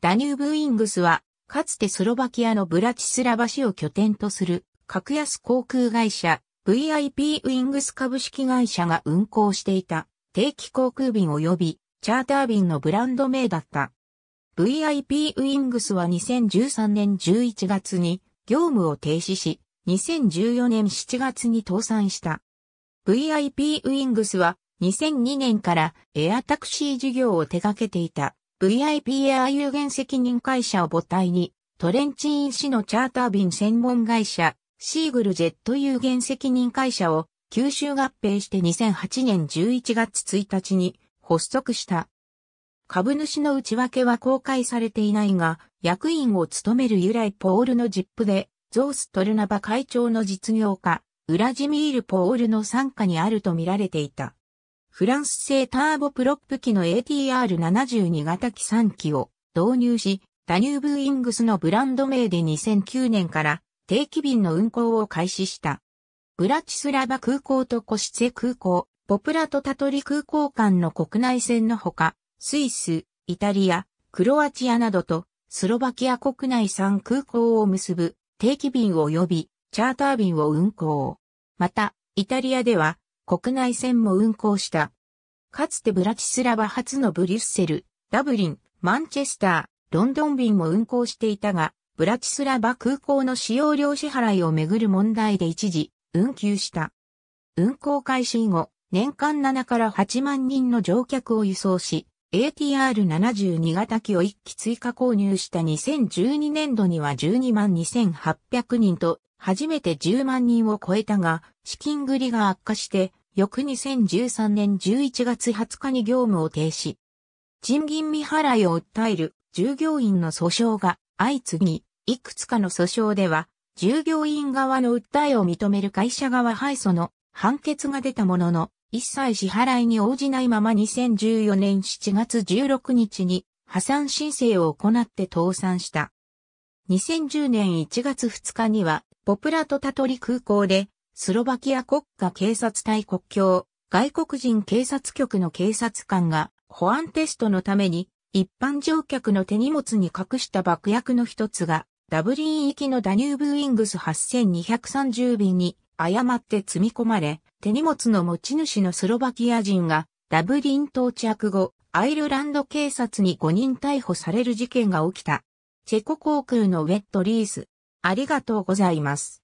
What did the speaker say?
ダニューブウィングスは、かつてスロバキアのブラチスラバ市を拠点とする、格安航空会社、VIP ウィングス株式会社が運航していた、定期航空便及び、チャーター便のブランド名だった。VIP ウィングスは2013年11月に、業務を停止し、2014年7月に倒産した。VIP ウィングスは、2002年からエアタクシー事業を手掛けていた VIPA 有限責任会社を母体に、トレンチン市のチャーター便専門会社、シーグルジェット有限責任会社を吸収合併して2008年11月1日に発足した。株主の内訳は公開されていないが、役員を務める由来ポールのジップで、ゾーストルナバ会長の実業家、ウラジミール・ポールの参加にあると見られていた。フランス製ターボプロップ機の ATR72 型機3機を導入し、ダニューブーイングスのブランド名で2009年から定期便の運航を開始した。ブラチスラバ空港とコシツェ空港、ポプラとタトリ空港間の国内線のほか、スイス、イタリア、クロアチアなどと、スロバキア国内産空港を結ぶ定期便及びチャーター便を運航。また、イタリアでは国内線も運航した。かつてブラチスラバ発のブリュッセル、ダブリン、マンチェスター、ロンドン便も運航していたが、ブラチスラバ空港の使用料支払いをめぐる問題で一時、運休した。運航開始後、年間7から8万人の乗客を輸送し、ATR72 型機を1機追加購入した2012年度には12万2800人と、初めて10万人を超えたが、資金繰りが悪化して、翌2013年11月20日に業務を停止。賃金未払いを訴える従業員の訴訟が相次ぎ、いくつかの訴訟では、従業員側の訴えを認める会社側敗訴の判決が出たものの、一切支払いに応じないまま2014年7月16日に破産申請を行って倒産した。2010年1月2日には、ポプラトタトリ空港でスロバキア国家警察隊国境、外国人警察局の警察官が、保安テストのために、一般乗客の手荷物に隠した爆薬の一つが、ダブリン行きのダニューブウィングス8230便に誤って積み込まれ、手荷物の持ち主のスロバキア人がダブリン到着後、アイルランド警察に5人逮捕される事件が起きた。チェコ航空のウェットリース。ありがとうございます。